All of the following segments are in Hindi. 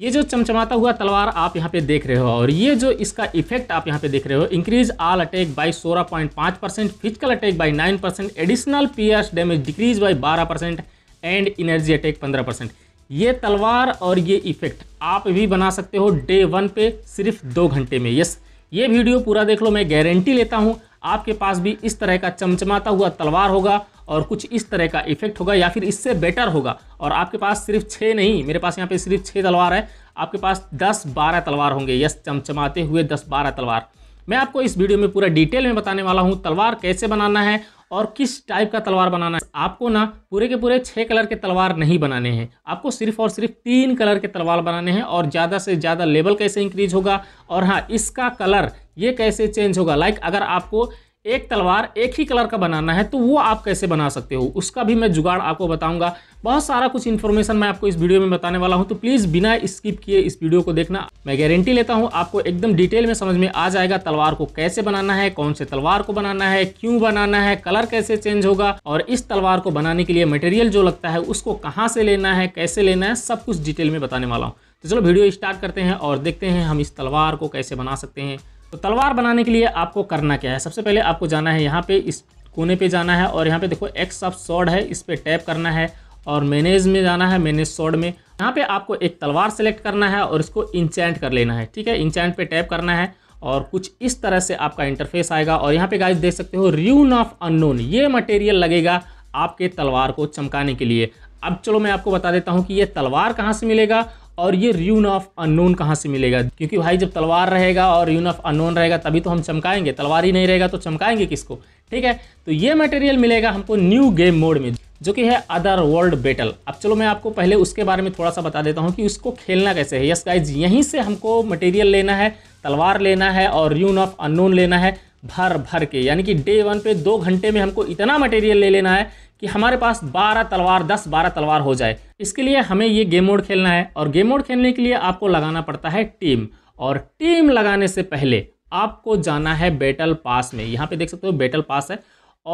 ये जो चमचमाता हुआ तलवार आप यहाँ पे देख रहे हो और ये जो इसका इफेक्ट आप यहाँ पे देख रहे हो increase all attack by 16.5 percent physical attack by 9 percent additional PS damage decrease by 12 percent and energy attack 15 percent ये तलवार और ये इफेक्ट आप भी बना सकते हो डे वन पे सिर्फ दो घंटे में यस ये वीडियो पूरा देख लो मैं गारंटी लेता हूँ आपके पास भी इस तरह का चमचमाता हुआ तलवार होगा और कुछ इस तरह का इफेक्ट होगा या फिर इससे बेटर होगा और आपके पास सिर्फ छः नहीं मेरे पास यहाँ पे सिर्फ छः तलवार है आपके पास दस बारह तलवार होंगे यस चमचमाते हुए दस बारह तलवार मैं आपको इस वीडियो में पूरा डिटेल में बताने वाला हूँ तलवार कैसे बनाना है और किस टाइप का तलवार बनाना है आपको ना पूरे के पूरे छः कलर के तलवार नहीं बनाने हैं आपको सिर्फ और सिर्फ तीन कलर के तलवार बनाने हैं और ज़्यादा से ज़्यादा लेवल कैसे इंक्रीज होगा और हाँ इसका कलर ये कैसे चेंज होगा लाइक अगर आपको एक तलवार एक ही कलर का बनाना है तो वो आप कैसे बना सकते हो उसका भी मैं जुगाड़ आपको बताऊंगा बहुत सारा कुछ इन्फॉर्मेशन मैं आपको इस वीडियो में बताने वाला हूं तो प्लीज़ बिना स्किप किए इस वीडियो को देखना मैं गारंटी लेता हूं आपको एकदम डिटेल में समझ में आ जाएगा तलवार को कैसे बनाना है कौन से तलवार को बनाना है क्यों बनाना है कलर कैसे चेंज होगा और इस तलवार को बनाने के लिए मटेरियल जो लगता है उसको कहाँ से लेना है कैसे लेना है सब कुछ डिटेल में बताने वाला हूँ तो चलो वीडियो स्टार्ट करते हैं और देखते हैं हम इस तलवार को कैसे बना सकते हैं तो तलवार बनाने के लिए आपको करना क्या है सबसे पहले आपको जाना है यहाँ पे इस कोने पे जाना है और यहाँ पे देखो एक्स ऑफ सॉर्ड है इस पर टैप करना है और मैनेज में जाना है मैनेज सॉर्ड में यहाँ पे आपको एक तलवार सेलेक्ट करना है और इसको इंचैंट कर लेना है ठीक है इंचैंट पे टैप करना है और कुछ इस तरह से आपका इंटरफेस आएगा और यहाँ पे गाइज देख सकते हो र्यून ऑफ अनोन ये मटेरियल लगेगा आपके तलवार को चमकाने के लिए अब चलो मैं आपको बता देता हूँ कि ये तलवार कहाँ से मिलेगा और ये र्यून ऑफ अनोन कहाँ से मिलेगा क्योंकि भाई जब तलवार रहेगा और र्यून ऑफ अनोन रहेगा तभी तो हम चमकाएंगे तलवार ही नहीं रहेगा तो चमकाएंगे किसको ठीक है तो ये मटेरियल मिलेगा हमको न्यू गेम मोड में जो कि है अदर वर्ल्ड बेटल अब चलो मैं आपको पहले उसके बारे में थोड़ा सा बता देता हूँ कि उसको खेलना कैसे है यस गाइज यहीं से हमको मटेरियल लेना है तलवार लेना है और र्यून ऑफ अनोन लेना है भर भर के यानी कि डे वन पे दो घंटे में हमको इतना मटेरियल ले लेना है कि हमारे पास 12 तलवार 10 12 तलवार हो जाए इसके लिए हमें ये गेम मोड खेलना है और गेम मोड खेलने के लिए आपको लगाना पड़ता है टीम और टीम लगाने से पहले आपको जाना है बैटल पास में यहाँ पे देख सकते हो बैटल पास है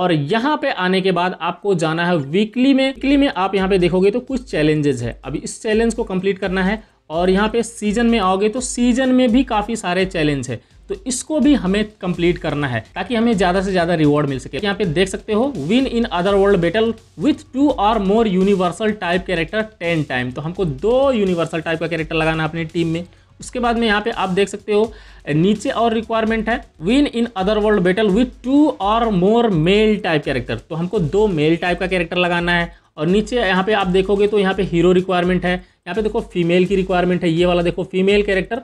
और यहाँ पे आने के बाद आपको जाना है वीकली में वीकली में आप यहाँ पे देखोगे तो कुछ चैलेंजेस है अभी इस चैलेंज को कंप्लीट करना है और यहाँ पे सीजन में आओगे तो सीजन में भी काफ़ी सारे चैलेंज है तो इसको भी हमें कंप्लीट करना है ताकि हमें ज़्यादा से ज़्यादा रिवॉर्ड मिल सके यहाँ पे देख सकते हो win in other world battle with two और more universal type character ten time तो हमको दो यूनिवर्सल टाइप का कैरेक्टर लगाना अपनी टीम में उसके बाद में यहाँ पे आप देख सकते हो नीचे और रिक्वायरमेंट है win in other world battle with two और मोर मेल टाइप कैरेक्टर तो हमको दो मेल टाइप का कैरेक्टर लगाना है और नीचे यहाँ पे आप देखोगे तो यहाँ पे हीरो रिक्वायरमेंट है यहाँ पे देखो फीमेल की रिक्वायरमेंट है ये वाला देखो फीमेल कैरेक्टर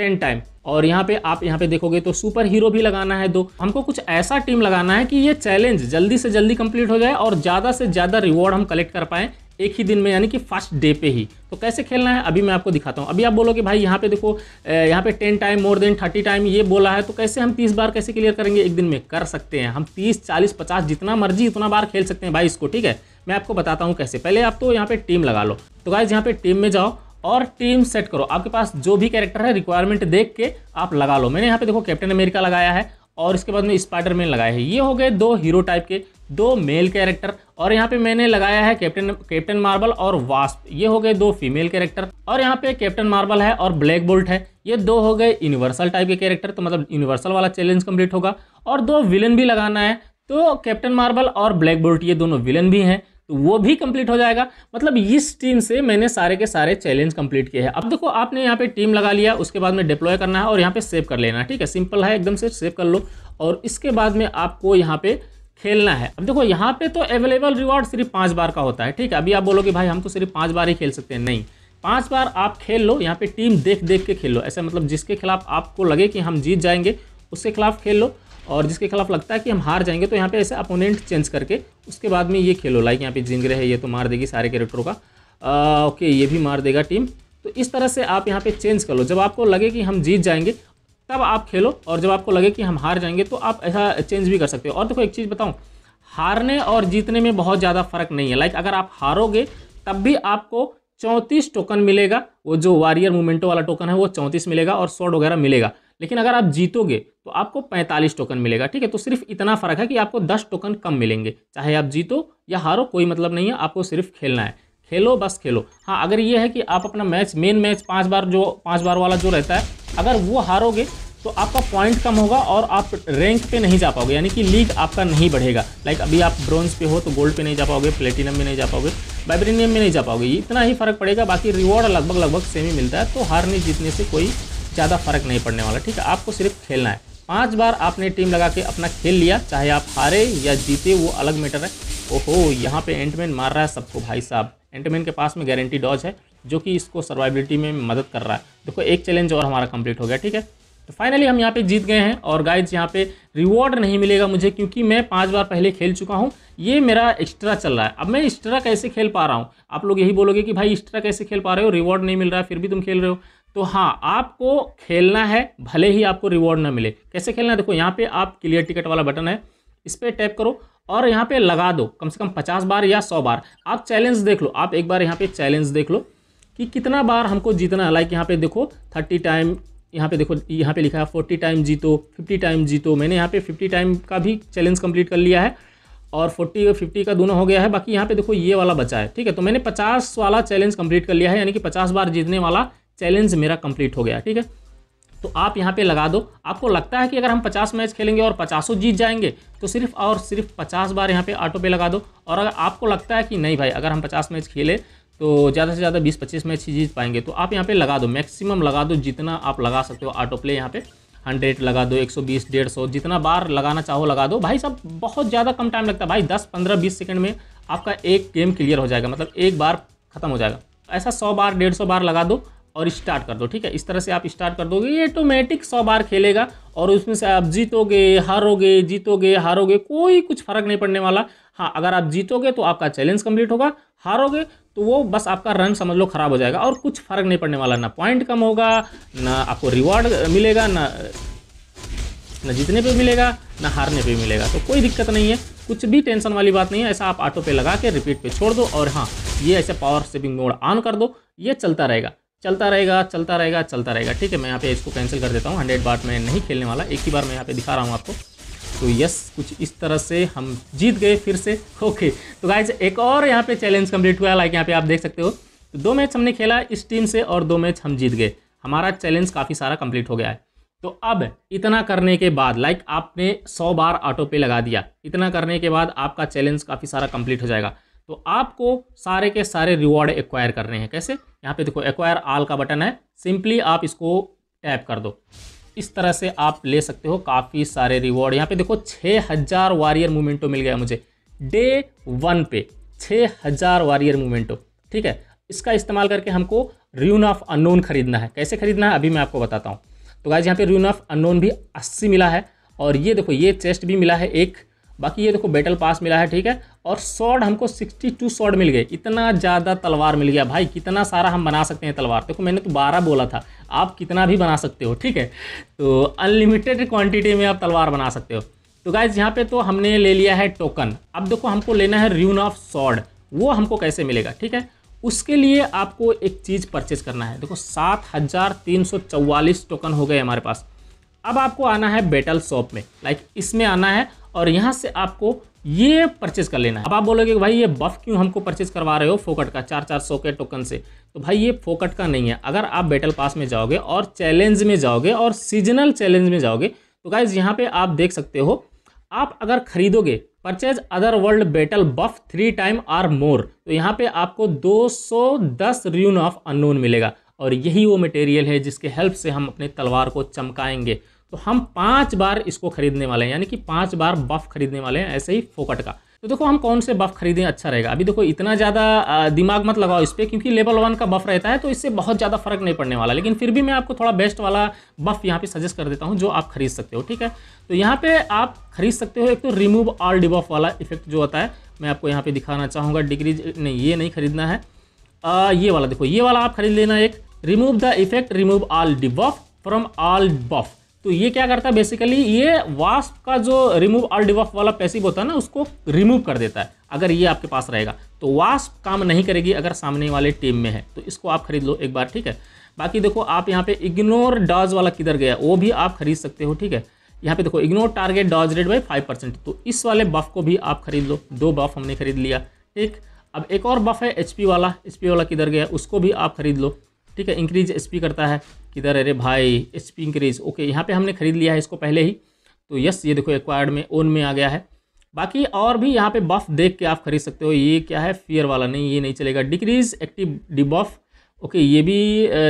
टेन टाइम और यहाँ पे आप यहाँ पे देखोगे तो सुपर हीरो भी लगाना है दो हमको कुछ ऐसा टीम लगाना है कि ये चैलेंज जल्दी से जल्दी कंप्लीट हो जाए और ज़्यादा से ज़्यादा रिवॉर्ड हम कलेक्ट कर पाएँ एक ही दिन में यानी कि फर्स्ट डे पे ही तो कैसे खेलना है अभी मैं आपको दिखाता हूँ अभी आप बोलोगे भाई यहाँ पे देखो यहाँ पे ten time more than thirty time ये बोला है तो कैसे हम तीस बार कैसे क्लियर करेंगे एक दिन में कर सकते हैं हम तीस चालीस पचास जितना मर्जी उतना बार खेल सकते हैं भाई इसको ठीक है मैं आपको बताता हूँ कैसे पहले आप तो यहाँ पर टीम लगा लो तो गाइज यहाँ पर टीम में जाओ और टीम सेट करो आपके पास जो भी कैरेक्टर है रिक्वायरमेंट देख के आप लगा लो मैंने यहाँ पे देखो कैप्टन अमेरिका लगाया है और इसके बाद में स्पाइडरमैन लगाया है ये हो गए दो हीरो टाइप के दो मेल कैरेक्टर और यहाँ पे मैंने लगाया है कैप्टन कैप्टन मार्बल और वास्प ये हो गए दो फीमेल कैरेक्टर और यहाँ पे कैप्टन मार्बल है और ब्लैक बोल्ट है ये दो हो गए यूनिवर्सल टाइप के कैरेक्टर तो मतलब यूनिवर्सल वाला चैलेंज कम्प्लीट होगा और दो विलन भी लगाना है तो कैप्टन मार्बल और ब्लैक बोल्ट ये दोनों विलन भी हैं तो वो भी कंप्लीट हो जाएगा मतलब इस टीम से मैंने सारे के सारे चैलेंज कंप्लीट किए हैं अब देखो आपने यहाँ पे टीम लगा लिया उसके बाद में डिप्लॉय करना है और यहाँ पे सेव कर लेना ठीक है सिंपल है एकदम से सेव कर लो और इसके बाद में आपको यहाँ पे खेलना है अब देखो यहाँ पे तो अवेलेबल रिवॉर्ड सिर्फ पाँच बार का होता है ठीक है अभी आप बोलोगे भाई हम तो सिर्फ पाँच बार ही खेल सकते हैं नहीं पाँच बार आप खेल लो यहाँ पे टीम देख देख के खेल लो ऐसा मतलब जिसके खिलाफ आपको लगे कि हम जीत जाएंगे उसके खिलाफ खेल लो और जिसके खिलाफ लगता है कि हम हार जाएंगे तो यहाँ पे ऐसे अपोनेंट चेंज करके उसके बाद में ये खेलो लाइक यहाँ पे जिंगरे है ये तो मार देगी सारे कैरेक्टरों का आ, ओके ये भी मार देगा टीम तो इस तरह से आप यहाँ पे चेंज कर लो जब आपको लगे कि हम जीत जाएंगे तब आप खेलो और जब आपको लगे कि हम हार जाएंगे तो आप ऐसा चेंज भी कर सकते हो और देखो एक चीज़ बताऊँ हारने और जीतने में बहुत ज़्यादा फर्क नहीं है लाइक अगर आप हारोगे तब भी आपको चौंतीस टोकन मिलेगा वो जो वारियर मोमेंटो वाला टोकन है वो चौंतीस मिलेगा और शॉर्ट वगैरह मिलेगा लेकिन अगर आप जीतोगे तो आपको 45 टोकन मिलेगा ठीक है तो सिर्फ इतना फ़र्क है कि आपको 10 टोकन कम मिलेंगे चाहे आप जीतो या हारो कोई मतलब नहीं है आपको सिर्फ खेलना है खेलो बस खेलो हाँ अगर ये है कि आप अपना मैच मेन मैच पाँच बार जो पाँच बार वाला जो रहता है अगर वो हारोगे तो आपका पॉइंट कम होगा और आप रैंक पे नहीं जा पाओगे यानी कि लीग आपका नहीं बढ़ेगा लाइक अभी आप ब्रॉन्ज पे हो तो गोल्ड पे नहीं जा पाओगे प्लेटिनम में नहीं जा पाओगे वाइब्रेनियम में नहीं जा पाओगे इतना ही फर्क पड़ेगा बाकी रिवॉर्ड लगभग लगभग सेम ही मिलता है तो हारने जीतने से कोई ज़्यादा फर्क नहीं पड़ने वाला ठीक है आपको सिर्फ खेलना है पांच बार आपने टीम लगा के अपना खेल लिया चाहे आप हारे या जीते वो अलग मैटर है ओहो यहाँ पे एंटमैन मार रहा है सबको भाई साहब एंटमैन के पास में गारंटी डॉज है जो कि इसको सर्वाइबिलिटी में मदद कर रहा है देखो एक चैलेंज और हमारा कंप्लीट हो गया ठीक है तो फाइनली हम यहाँ पे जीत गए हैं और गाइज यहाँ पे रिवॉर्ड नहीं मिलेगा मुझे क्योंकि मैं पाँच बार पहले खेल चुका हूँ ये मेरा एक्स्ट्रा चल रहा है अब मैं एक्स्ट्रा कैसे खेल पा रहा हूँ आप लोग यही बोलोगे कि भाई एक्स्ट्रा कैसे खेल पा रहे हो रिवॉर्ड नहीं मिल रहा है फिर भी तुम खेल रहे हो तो हाँ आपको खेलना है भले ही आपको रिवॉर्ड ना मिले कैसे खेलना है देखो यहाँ पे आप क्लियर टिकट वाला बटन है इस पर टैप करो और यहाँ पे लगा दो कम से कम पचास बार या सौ बार आप चैलेंज देख लो आप एक बार यहाँ पे चैलेंज देख लो कि कितना बार हमको जीतना है लाइक यहाँ पे देखो थर्टी टाइम यहाँ पे देखो यहाँ पे लिखा है फोर्टी टाइम जीतो फिफ्टी टाइम जीतो मैंने यहाँ पे फिफ्टी टाइम का भी चैलेंज कंप्लीट कर लिया है और फोर्टी और फिफ्टी का दोनों हो गया है बाकी यहाँ पे देखो ये वाला बचा है ठीक है तो मैंने पचास वाला चैलेंज कंप्लीट कर लिया है यानी कि पचास बार जीतने वाला चैलेंज मेरा कंप्लीट हो गया ठीक है तो आप यहाँ पे लगा दो आपको लगता है कि अगर हम 50 मैच खेलेंगे और पचासों जीत जाएंगे तो सिर्फ और सिर्फ 50 बार यहाँ पे ऑटो पे लगा दो और अगर आपको लगता है कि नहीं भाई अगर हम 50 मैच खेले तो ज़्यादा से ज़्यादा 20-25 मैच ही जीत पाएंगे तो आप यहाँ पे लगा दो मैक्सिमम लगा दो जितना आप लगा सकते हो ऑटो प्ले यहाँ पे हंड्रेड लगा दो एक सौ बीस डेढ़ सौ जितना बार लगाना चाहो लगा दो भाई साहब बहुत ज़्यादा कम टाइम लगता है भाई दस पंद्रह बीस सेकेंड में आपका एक गेम क्लियर हो जाएगा मतलब एक बार ख़त्म हो जाएगा ऐसा सौ बार डेढ़ सौ बार लगा दो और स्टार्ट कर दो ठीक है इस तरह से आप स्टार्ट कर दोगे ये ऑटोमेटिक सौ बार खेलेगा और उसमें से आप जीतोगे हारोगे जीतोगे हारोगे कोई कुछ फर्क नहीं पड़ने वाला हाँ अगर आप जीतोगे तो आपका चैलेंज कंप्लीट होगा हारोगे तो वो बस आपका रन समझ लो खराब हो जाएगा और कुछ फर्क नहीं पड़ने वाला ना पॉइंट कम होगा ना आपको रिवॉर्ड मिलेगा ना ना जीतने पे मिलेगा ना हारने पे मिलेगा तो कोई दिक्कत नहीं है कुछ भी टेंशन वाली बात नहीं है ऐसा आप ऑटो पे लगा के रिपीट पे छोड़ दो और हाँ ये ऐसे पावर सेविंग मोड ऑन कर दो ये चलता रहेगा चलता रहेगा चलता रहेगा चलता रहेगा ठीक है मैं यहाँ पे इसको कैंसिल कर देता हूँ हंड्रेड बार मैं नहीं खेलने वाला एक ही बार मैं यहाँ पे दिखा रहा हूँ आपको तो यस कुछ इस तरह से हम जीत गए फिर से ओके तो गाइज एक और यहाँ पे चैलेंज कंप्लीट हुआ लाइक यहाँ पे आप देख सकते हो तो दो मैच हमने खेला इस टीम से और दो मैच हम जीत गए हमारा चैलेंज काफ़ी सारा कंप्लीट हो गया है तो अब इतना करने के बाद लाइक आपने सौ बार ऑटो पे लगा दिया इतना करने के बाद आपका चैलेंज काफ़ी सारा कंप्लीट हो जाएगा तो आपको सारे के सारे रिवॉर्ड एक्वायर करने हैं कैसे यहाँ पे देखो एक्वायर आल का बटन है सिंपली आप इसको टैप कर दो इस तरह से आप ले सकते हो काफ़ी सारे रिवॉर्ड यहाँ पे देखो छः हज़ार वारियर मोमेंटो मिल गया मुझे डे वन पे छः हज़ार वारियर मोमेंटो ठीक है इसका इस्तेमाल करके हमको रून ऑफ अनोन खरीदना है कैसे खरीदना है अभी मैं आपको बताता हूँ तो गाइज यहाँ पे रून ऑफ अनोन भी अस्सी मिला है और ये देखो ये चेस्ट भी मिला है एक बाकी ये देखो बैटल पास मिला है ठीक है और शॉर्ड हमको 62 शॉर्ड मिल गए इतना ज़्यादा तलवार मिल गया भाई कितना सारा हम बना सकते हैं तलवार देखो मैंने तो 12 बोला था आप कितना भी बना सकते हो ठीक है तो अनलिमिटेड क्वांटिटी में आप तलवार बना सकते हो तो गाइज यहाँ पे तो हमने ले लिया है टोकन अब देखो हमको लेना है र्यून ऑफ सॉर्ड वो हमको कैसे मिलेगा ठीक है उसके लिए आपको एक चीज़ परचेज करना है देखो सात हज़ार तीन सौ चौवालीस टोकन हो गए हमारे पास अब आपको आना है बेटल शॉप में लाइक इसमें आना है और यहाँ से आपको ये परचेज कर लेना है अब आप बोलोगे भाई ये बफ क्यों हमको परचेज करवा रहे हो फोकट का चार चार सौ के टोकन से तो भाई ये फोकट का नहीं है अगर आप बैटल पास में जाओगे और चैलेंज में जाओगे और सीजनल चैलेंज में जाओगे तो गाइज यहाँ पे आप देख सकते हो आप अगर खरीदोगे purchase other world battle buff three time or more तो यहाँ पे आपको दस र्यून ऑफ अनोन मिलेगा और यही वो मटेरियल है जिसके हेल्प से हम अपने तलवार को चमकाएंगे तो हम पांच बार इसको खरीदने वाले हैं यानी कि पांच बार बफ खरीदने वाले हैं ऐसे ही फोकट का तो देखो हम कौन से बफ खरीदें अच्छा रहेगा अभी देखो इतना ज़्यादा दिमाग मत लगाओ इस पर क्योंकि लेवल वन का बफ रहता है तो इससे बहुत ज़्यादा फर्क नहीं पड़ने वाला लेकिन फिर भी मैं आपको थोड़ा बेस्ट वाला बफ यहाँ पे सजेस्ट कर देता हूँ जो आप खरीद सकते हो ठीक है तो यहाँ पे आप खरीद सकते हो एक तो रिमूव ऑल डिबफ वाला इफेक्ट जो होता है मैं आपको यहाँ पर दिखाना चाहूँगा डिग्री नहीं ये नहीं खरीदना है आ, ये वाला देखो ये वाला आप खरीद लेना एक remove the effect remove all debuff from all buff तो ये क्या करता है बेसिकली ये वास्प का जो रिमूव ऑल डिवॉफ वाला पैसिव होता है ना उसको रिमूव कर देता है अगर ये आपके पास रहेगा तो वास्प काम नहीं करेगी अगर सामने वाले टीम में है तो इसको आप खरीद लो एक बार ठीक है बाकी देखो आप यहाँ पे इग्नोर डॉज वाला किधर गया वो भी आप खरीद सकते हो ठीक है यहाँ पे देखो ignore target dodge rate by five percent तो इस वाले बफ को भी आप खरीद लो दो बफ हमने खरीद लिया ठीक अब एक और बफ है एच वाला एच वाला किधर गया उसको भी आप खरीद लो ठीक है इंक्रीज एस करता है किधर अरे भाई एस इंक्रीज ओके यहाँ पर हमने खरीद लिया है इसको पहले ही तो यस ये देखो एक्वायर्ड में ओन में आ गया है बाकी और भी यहाँ पे बफ देख के आप खरीद सकते हो ये क्या है फियर वाला नहीं ये नहीं चलेगा डिक्रीज एक्टिव डिबॉफ ओके ये भी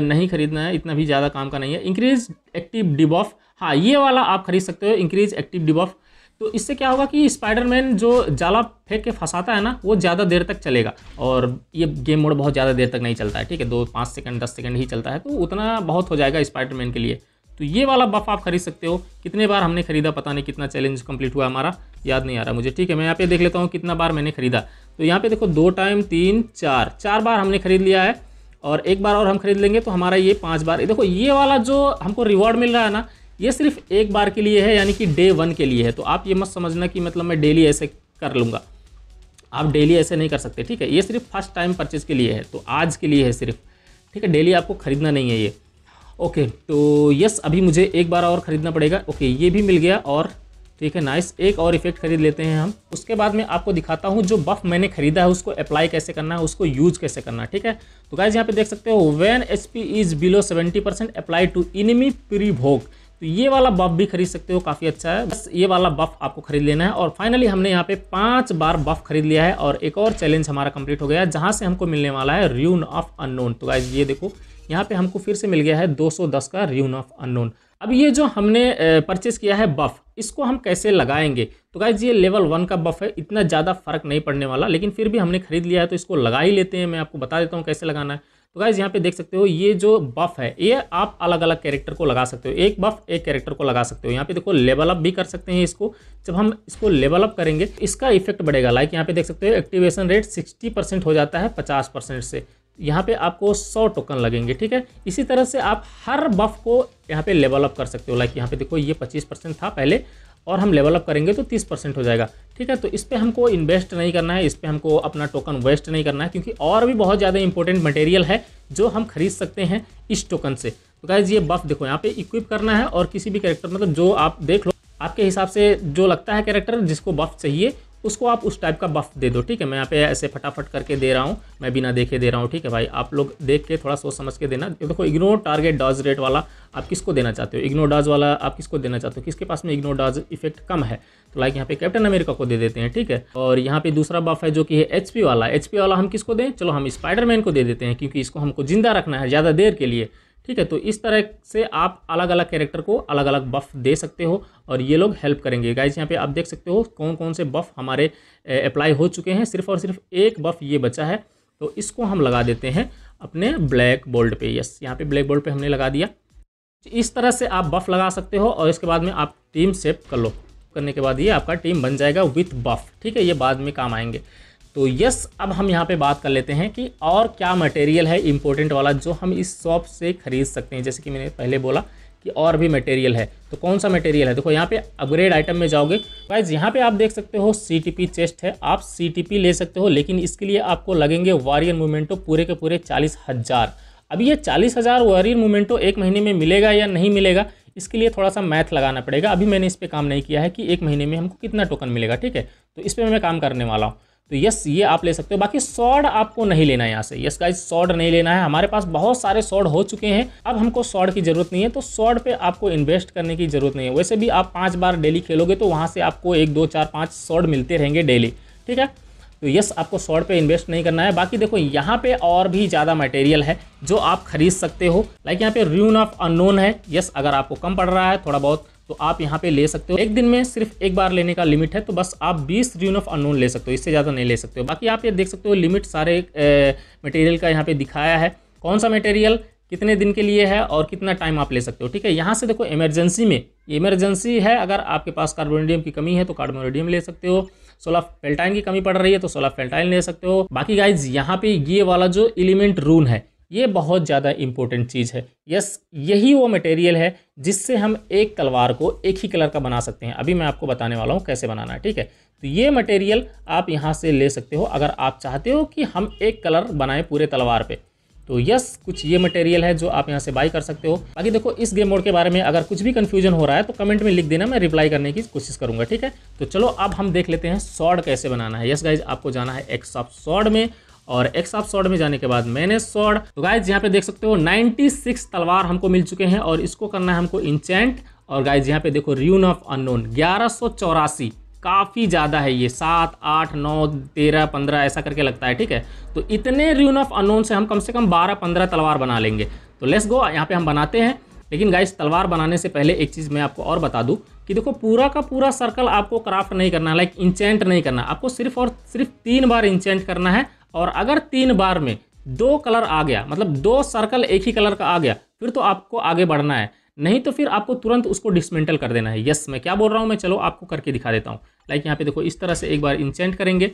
नहीं खरीदना है इतना भी ज़्यादा काम का नहीं है इंक्रीज एक्टिव डिबॉफ हाँ ये वाला आप खरीद सकते हो इंक्रीज एक्टिव डिबॉफ तो इससे क्या होगा कि स्पाइडरमैन जो जाला फेंक के फंसाता है ना वो ज़्यादा देर तक चलेगा और ये गेम मोड बहुत ज़्यादा देर तक नहीं चलता है ठीक है दो पाँच सेकंड दस सेकंड ही चलता है तो उतना बहुत हो जाएगा स्पाइडरमैन के लिए तो ये वाला बफ आप खरीद सकते हो कितने बार हमने खरीदा पता नहीं कितना चैलेंज कम्प्लीट हुआ हमारा याद नहीं आ रहा मुझे ठीक है मैं यहाँ पे देख लेता हूँ कितना बार मैंने खरीदा तो यहाँ पे देखो दो टाइम तीन चार चार बार हमने खरीद लिया है और एक बार और हम खरीद लेंगे तो हमारा ये पाँच बार देखो ये वाला जो हमको रिवॉर्ड मिल रहा है ना ये सिर्फ एक बार के लिए है यानी कि डे वन के लिए है तो आप ये मत समझना कि मतलब मैं डेली ऐसे कर लूँगा आप डेली ऐसे नहीं कर सकते ठीक है ये सिर्फ फर्स्ट टाइम परचेज़ के लिए है तो आज के लिए है सिर्फ ठीक है डेली आपको ख़रीदना नहीं है ये ओके तो यस अभी मुझे एक बार और ख़रीदना पड़ेगा ओके ये भी मिल गया और ठीक है नाइस एक और इफेक्ट खरीद लेते हैं हम उसके बाद मैं आपको दिखाता हूँ जो बफ मैंने खरीदा है उसको अप्लाई कैसे करना है उसको यूज कैसे करना है ठीक है तो गाइज यहाँ पे देख सकते हो when H P is below seventy percent apply to enemy प्री भोग तो ये वाला बफ भी खरीद सकते हो काफ़ी अच्छा है बस ये वाला बफ आपको खरीद लेना है और फाइनली हमने यहाँ पे पांच बार बफ खरीद लिया है और एक और चैलेंज हमारा कंप्लीट हो गया है जहाँ से हमको मिलने वाला है र्यून ऑफ अनोन तो गाइज ये देखो यहाँ पे हमको फिर से मिल गया है 210 का र्यून ऑफ अनोन अब ये जो हमने परचेस किया है बफ इसको हम कैसे लगाएंगे तो गाइज ये लेवल वन का बफ है इतना ज़्यादा फर्क नहीं पड़ने वाला लेकिन फिर भी हमने खरीद लिया है तो इसको लगा ही लेते हैं मैं आपको बता देता हूँ कैसे लगाना है तो गाइज यहाँ पे देख सकते हो ये जो बफ है ये आप अलग अलग कैरेक्टर को लगा सकते हो एक बफ एक कैरेक्टर को लगा सकते हो यहाँ पे देखो लेवल अप भी कर सकते हैं इसको जब हम इसको लेवल अप करेंगे तो इसका इफेक्ट बढ़ेगा लाइक यहाँ पे देख सकते हो एक्टिवेशन रेट सिक्सटी हो जाता है पचास से यहाँ पे आपको 100 टोकन लगेंगे ठीक है इसी तरह से आप हर बफ को यहाँ पे लेवल अप कर सकते हो लाइक यहाँ पे देखो ये 25 परसेंट था पहले और हम लेवल अप करेंगे तो तीस परसेंट हो जाएगा ठीक है तो इस पर हमको इन्वेस्ट नहीं करना है इस पर हमको अपना टोकन वेस्ट नहीं करना है क्योंकि और भी बहुत ज़्यादा इंपॉर्टेंट मटेरियल है जो हम खरीद सकते हैं इस टोकन से तो गाइज ये बफ देखो यहाँ पे इक्विप करना है और किसी भी कैरेक्टर मतलब जो आप देख लो आपके हिसाब से जो लगता है कैरेक्टर जिसको बफ चाहिए उसको आप उस टाइप का बफ दे दो ठीक है मैं यहाँ पे ऐसे फटाफट करके दे रहा हूँ मैं बिना देखे दे रहा हूँ ठीक है भाई आप लोग देख के थोड़ा सोच समझ के देना देखो इग्नोर टारगेट डॉज रेट वाला आप किसको देना चाहते हो इग्नोर डॉज वाला आप किसको देना चाहते हो किसके पास में इग्नोर डॉज इफेक्ट कम है तो लाइक यहाँ पे कैप्टन अमेरिका को दे देते हैं ठीक है और यहाँ पे दूसरा बफ है जो कि है एच वाला एच वाला हम किसको दें चलो हम स्पाइडरमैन को दे देते हैं क्योंकि इसको हमको जिंदा रखना है ज़्यादा देर के लिए ठीक है तो इस तरह से आप अलग अलग कैरेक्टर को अलग अलग बफ दे सकते हो और ये लोग हेल्प करेंगे गाइज यहाँ पे आप देख सकते हो कौन कौन से बफ हमारे अप्लाई हो चुके हैं सिर्फ और सिर्फ एक बफ ये बचा है तो इसको हम लगा देते हैं अपने ब्लैक बोल्ड पे यस यहाँ पे ब्लैक बोल्ड पे हमने लगा दिया इस तरह से आप बफ लगा सकते हो और इसके बाद में आप टीम सेव कर लो करने के बाद ये आपका टीम बन जाएगा विथ बफ ठीक है ये बाद में काम आएंगे तो यस अब हम यहाँ पे बात कर लेते हैं कि और क्या मटेरियल है इम्पोर्टेंट वाला जो हम इस शॉप से ख़रीद सकते हैं जैसे कि मैंने पहले बोला कि और भी मटेरियल है तो कौन सा मटेरियल है देखो यहाँ पे अपग्रेड आइटम में जाओगे वाइज यहाँ पे आप देख सकते हो सी चेस्ट है आप सी ले सकते हो लेकिन इसके लिए आपको लगेंगे वारियर मोमेंटो पूरे के पूरे चालीस हज़ार अभी ये चालीस हज़ार वारियर मोमेंटो एक महीने में मिलेगा या नहीं मिलेगा इसके लिए थोड़ा सा मैथ लगाना पड़ेगा अभी मैंने इस पर काम नहीं किया है कि एक महीने में हमको कितना टोकन मिलेगा ठीक है तो इस पर मैं काम करने वाला हूँ तो यस ये आप ले सकते हो बाकी सॉर्ड आपको नहीं लेना है यहाँ से यस गाइज सॉर्ड नहीं लेना है हमारे पास बहुत सारे सॉर्ड हो चुके हैं अब हमको सॉर्ड की जरूरत नहीं है तो सॉर्ड पे आपको इन्वेस्ट करने की जरूरत नहीं है वैसे भी आप पाँच बार डेली खेलोगे तो वहाँ से आपको एक दो चार पाँच सॉर्ड मिलते रहेंगे डेली ठीक है तो यस आपको सॉर्ड पे इन्वेस्ट नहीं करना है बाकी देखो यहाँ पे और भी ज़्यादा मटेरियल है जो आप खरीद सकते हो लाइक यहाँ पे रून ऑफ अननोन है यस अगर आपको कम पड़ रहा है थोड़ा बहुत तो आप यहाँ पे ले सकते हो एक दिन में सिर्फ एक बार लेने का लिमिट है तो बस आप 20 रून ऑफ अनोन ले सकते हो इससे ज़्यादा नहीं ले सकते हो बाकी आप ये देख सकते हो लिमिट सारे मटेरियल का यहाँ पे दिखाया है कौन सा मटेरियल कितने दिन के लिए है और कितना टाइम आप ले सकते हो ठीक है यहाँ से देखो इमरजेंसी में इमरजेंसी है अगर आपके पास कार्बोनेडियम की कमी है तो कार्बोनेडियम ले सकते हो सोलह फेल्टाइन की कमी पड़ रही है तो सोलह फेल्टाइन ले सकते हो बाकी गाइज यहाँ पे ये वाला जो एलिमेंट रून है ये बहुत ज़्यादा इम्पोर्टेंट चीज़ है यस यही वो मटेरियल है जिससे हम एक तलवार को एक ही कलर का बना सकते हैं अभी मैं आपको बताने वाला हूँ कैसे बनाना है ठीक है तो ये मटेरियल आप यहाँ से ले सकते हो अगर आप चाहते हो कि हम एक कलर बनाएं पूरे तलवार पे तो यस कुछ ये मटेरियल है जो आप यहाँ से बाई कर सकते हो बाकी देखो इस गेम मोड के बारे में अगर कुछ भी कन्फ्यूजन हो रहा है तो कमेंट में लिख देना मैं रिप्लाई करने की कोशिश करूँगा ठीक है तो चलो अब हम देख लेते हैं सॉर्ड कैसे बनाना है यस गाइज आपको जाना है एक ऑफ में और एक्स ऑफ सॉर्ड में जाने के बाद मैनेज सॉर्ड तो गाइज यहाँ पे देख सकते हो 96 तलवार हमको मिल चुके हैं और इसको करना है हमको इंचेंट और गाइज यहाँ पे देखो रियून ऑफ अनोन ग्यारह काफ़ी ज़्यादा है ये सात आठ नौ तेरह पंद्रह ऐसा करके लगता है ठीक है तो इतने रियून ऑफ अनोन से हम कम से कम बारह पंद्रह तलवार बना लेंगे तो लेस गो यहाँ पे हम बनाते हैं लेकिन गाइज तलवार बनाने से पहले एक चीज़ मैं आपको और बता दूँ कि देखो पूरा का पूरा सर्कल आपको क्राफ्ट नहीं करना लाइक इंचेंट नहीं करना आपको सिर्फ और सिर्फ तीन बार इंचेंट करना है और अगर तीन बार में दो कलर आ गया मतलब दो सर्कल एक ही कलर का आ गया फिर तो आपको आगे बढ़ना है नहीं तो फिर आपको तुरंत उसको डिसमेंटल कर देना है यस मैं क्या बोल रहा हूँ मैं चलो आपको करके दिखा देता हूँ लाइक यहाँ पे देखो इस तरह से एक बार इंसेंट करेंगे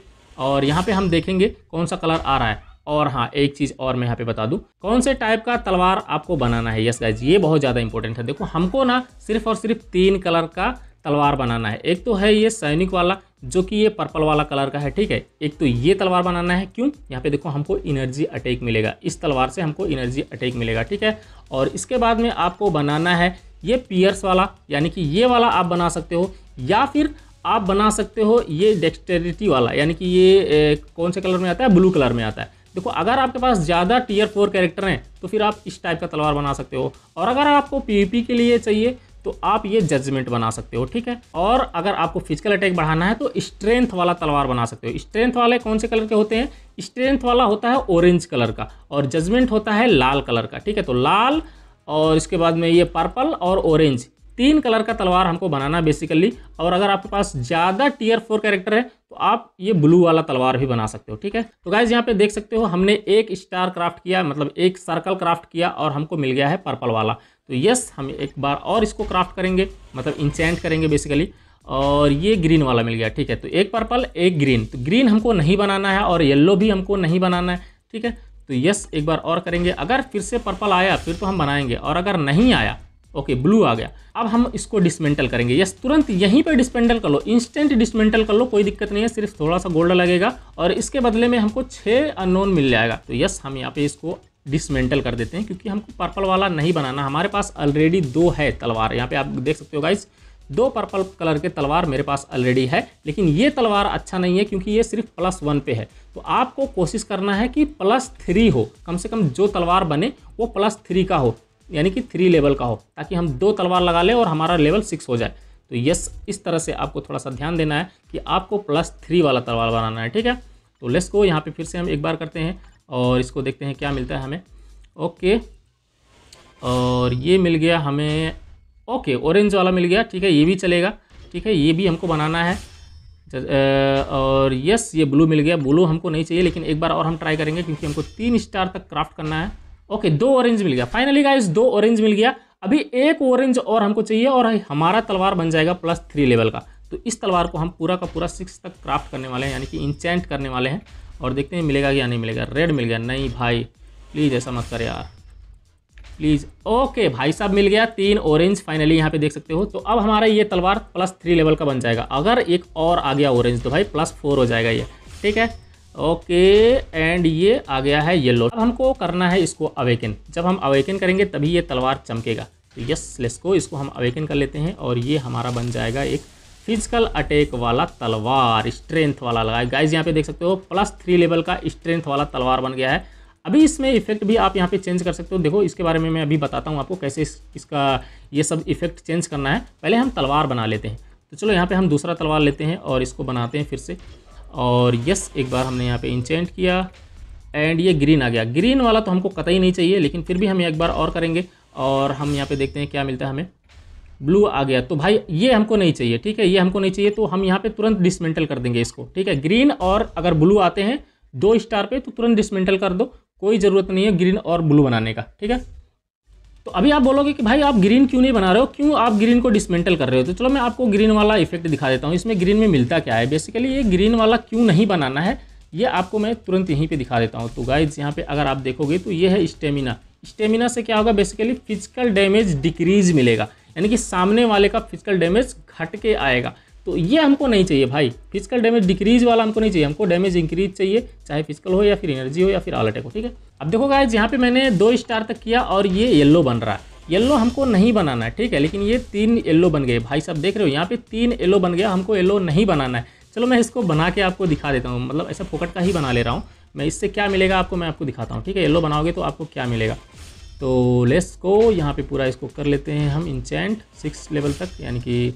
और यहाँ पे हम देखेंगे कौन सा कलर आ रहा है और हाँ एक चीज़ और मैं यहाँ पे बता दूँ कौन से टाइप का तलवार आपको बनाना है यस गाइज ये बहुत ज़्यादा इंपॉर्टेंट है देखो हमको ना सिर्फ और सिर्फ तीन कलर का तलवार बनाना है एक तो है ये सैनिक वाला जो कि ये पर्पल वाला कलर का है ठीक है एक तो ये तलवार बनाना है क्यों यहाँ पे देखो हमको एनर्जी अटैक मिलेगा इस तलवार से हमको एनर्जी अटैक मिलेगा ठीक है और इसके बाद में आपको बनाना है ये पियर्स वाला यानी कि ये वाला आप बना सकते हो या फिर आप बना सकते हो ये डेक्सटेरिटी वाला यानी कि ये ए, कौन से कलर में आता है ब्लू कलर में आता है देखो अगर आपके पास ज़्यादा टीयर फोर कैरेक्टर हैं तो फिर आप इस टाइप का तलवार बना सकते हो और अगर आपको पी के लिए चाहिए तो आप ये जजमेंट बना सकते हो ठीक है और अगर आपको फिजिकल अटैक बढ़ाना है तो स्ट्रेंथ वाला तलवार बना सकते हो स्ट्रेंथ वाले कौन से कलर के होते हैं स्ट्रेंथ वाला होता है ऑरेंज कलर का और जजमेंट होता है लाल कलर का ठीक है तो लाल और इसके बाद में ये पर्पल और ऑरेंज तीन कलर का तलवार हमको बनाना बेसिकली और अगर आपके पास ज़्यादा टीयर फोर कैरेक्टर है तो आप ये ब्लू वाला तलवार भी बना सकते हो ठीक है तो गाइज यहाँ पे देख सकते हो हमने एक स्टार क्राफ्ट किया मतलब एक सर्कल क्राफ्ट किया और हमको मिल गया है पर्पल वाला तो यस हम एक बार और इसको क्राफ्ट करेंगे मतलब इंसेंट करेंगे बेसिकली और ये ग्रीन वाला मिल गया ठीक है तो एक पर्पल एक ग्रीन तो ग्रीन हमको नहीं बनाना है और येल्लो भी हमको नहीं बनाना है ठीक है तो यस एक बार और करेंगे अगर फिर से पर्पल आया फिर तो हम बनाएंगे और अगर नहीं आया ओके ब्लू आ गया अब हम इसको डिसमेंटल करेंगे यस तुरंत यहीं पर डिसमेंटल कर लो इंस्टेंट डिसमेंटल कर लो कोई दिक्कत नहीं है सिर्फ थोड़ा सा गोल्ड लगेगा और इसके बदले में हमको छः अनोन मिल जाएगा तो यस हम यहाँ पे इसको डिसमेंटल कर देते हैं क्योंकि हमको पर्पल वाला नहीं बनाना हमारे पास ऑलरेडी दो है तलवार यहाँ पे आप देख सकते हो गाइस दो पर्पल कलर के तलवार मेरे पास ऑलरेडी है लेकिन ये तलवार अच्छा नहीं है क्योंकि ये सिर्फ प्लस वन पे है तो आपको कोशिश करना है कि प्लस थ्री हो कम से कम जो तलवार बने वो प्लस थ्री का हो यानी कि थ्री लेवल का हो ताकि हम दो तलवार लगा लें और हमारा लेवल सिक्स हो जाए तो यस इस तरह से आपको थोड़ा सा ध्यान देना है कि आपको प्लस थ्री वाला तलवार बनाना है ठीक है तो लेस को यहाँ पे फिर से हम एक बार करते हैं और इसको देखते हैं क्या मिलता है हमें ओके और ये मिल गया हमें ओके ऑरेंज वाला मिल गया ठीक है ये भी चलेगा ठीक है ये भी हमको बनाना है और यस ये ब्लू मिल गया ब्लू हमको नहीं चाहिए लेकिन एक बार और हम ट्राई करेंगे क्योंकि हमको तीन स्टार तक क्राफ्ट करना है ओके दो ऑरेंज मिल गया फाइनली का दो ऑरेंज मिल गया अभी एक ऑरेंज और हमको चाहिए और हमारा तलवार बन जाएगा प्लस थ्री लेवल का तो इस तलवार को हम पूरा का पूरा सिक्स तक क्राफ्ट करने वाले हैं यानी कि इंचेंट करने वाले हैं और देखते हैं मिलेगा या नहीं मिलेगा रेड मिल गया नहीं भाई प्लीज़ ऐसा मत कर यार प्लीज़ ओके भाई साहब मिल गया तीन ऑरेंज फाइनली यहाँ पे देख सकते हो तो अब हमारा ये तलवार प्लस थ्री लेवल का बन जाएगा अगर एक और आ गया ऑरेंज तो भाई प्लस फोर हो जाएगा ये ठीक है ओके एंड ये आ गया है येलो अब हमको करना है इसको अवेकन जब हम अवेकन करेंगे तभी ये तलवार चमकेगा तो यस लेस को इसको हम अवेकन कर लेते हैं और ये हमारा बन जाएगा एक फिजिकल अटैक वाला तलवार स्ट्रेंथ वाला लगा है गाइज यहाँ पे देख सकते हो प्लस थ्री लेवल का स्ट्रेंथ वाला तलवार बन गया है अभी इसमें इफेक्ट भी आप यहाँ पे चेंज कर सकते हो देखो इसके बारे में मैं अभी बताता हूँ आपको कैसे इसका ये सब इफेक्ट चेंज करना है पहले हम तलवार बना लेते हैं तो चलो यहाँ पे हम दूसरा तलवार लेते हैं और इसको बनाते हैं फिर से और यस एक बार हमने यहाँ पे इंचेंट किया एंड ये ग्रीन आ गया ग्रीन वाला तो हमको कतई नहीं चाहिए लेकिन फिर भी हम एक बार और करेंगे और हम यहाँ पे देखते हैं क्या मिलता है हमें ब्लू आ गया तो भाई ये हमको नहीं चाहिए ठीक है ये हमको नहीं चाहिए तो हम यहाँ पे तुरंत डिसमेंटल कर देंगे इसको ठीक है ग्रीन और अगर ब्लू आते हैं दो स्टार पे तो तुरंत डिसमेंटल कर दो कोई ज़रूरत नहीं है ग्रीन और ब्लू बनाने का ठीक है तो अभी आप बोलोगे कि भाई आप ग्रीन क्यों नहीं बना रहे हो क्यों आप ग्रीन को डिसमेंटल कर रहे हो तो चलो मैं आपको ग्रीन वाला इफेक्ट दिखा देता हूँ इसमें ग्रीन में मिलता क्या है बेसिकली ये ग्रीन वाला क्यों नहीं बनाना है ये आपको मैं तुरंत यहीं पर दिखा देता हूँ तो गाइज यहाँ पे अगर आप देखोगे तो ये है स्टेमिना स्टेमिना से क्या होगा बेसिकली फिजिकल डैमेज डिक्रीज मिलेगा यानी कि सामने वाले का फिजिकल डैमेज घट के आएगा तो ये हमको नहीं चाहिए भाई फिजिकल डैमेज डिक्रीज वाला हमको नहीं चाहिए हमको डैमेज इंक्रीज चाहिए चाहे फिजिकल हो या फिर एनर्जी हो या फिर ऑल अटैक हो ठीक है अब देखो गाइज यहाँ पे मैंने दो स्टार तक किया और ये येल्लो बन रहा है येल्लो हमको नहीं बनाना है ठीक है लेकिन ये तीन येल्लो बन गए भाई साहब देख रहे हो यहाँ पे तीन येल्लो बन गया हमको येल्लो नहीं बनाना है चलो मैं इसको बना के आपको दिखा देता हूँ मतलब ऐसा फोकट का ही बना ले रहा हूँ मैं इससे क्या मिलेगा आपको मैं आपको दिखाता हूँ ठीक है येल्लो बनाओगे तो आपको क्या मिलेगा तो लेस को यहाँ पे पूरा इसको कर लेते हैं हम इंचेंट सिक्स लेवल तक यानी कि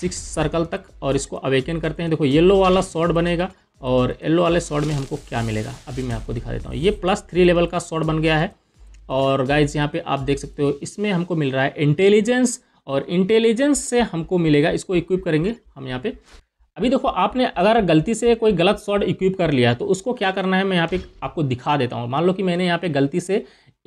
सिक्स सर्कल तक और इसको अवेकन करते हैं देखो येलो वाला शॉर्ट बनेगा और येलो वाले शॉर्ट में हमको क्या मिलेगा अभी मैं आपको दिखा देता हूँ ये प्लस थ्री लेवल का शॉर्ट बन गया है और गाइज यहाँ पे आप देख सकते हो इसमें हमको मिल रहा है इंटेलिजेंस और इंटेलिजेंस से हमको मिलेगा इसको इक्विप करेंगे हम यहाँ पे अभी देखो आपने अगर गलती से कोई गलत शॉर्ट इक्विप कर लिया तो उसको क्या करना है मैं यहाँ पे आपको दिखा देता हूँ मान लो कि मैंने यहाँ पे गलती से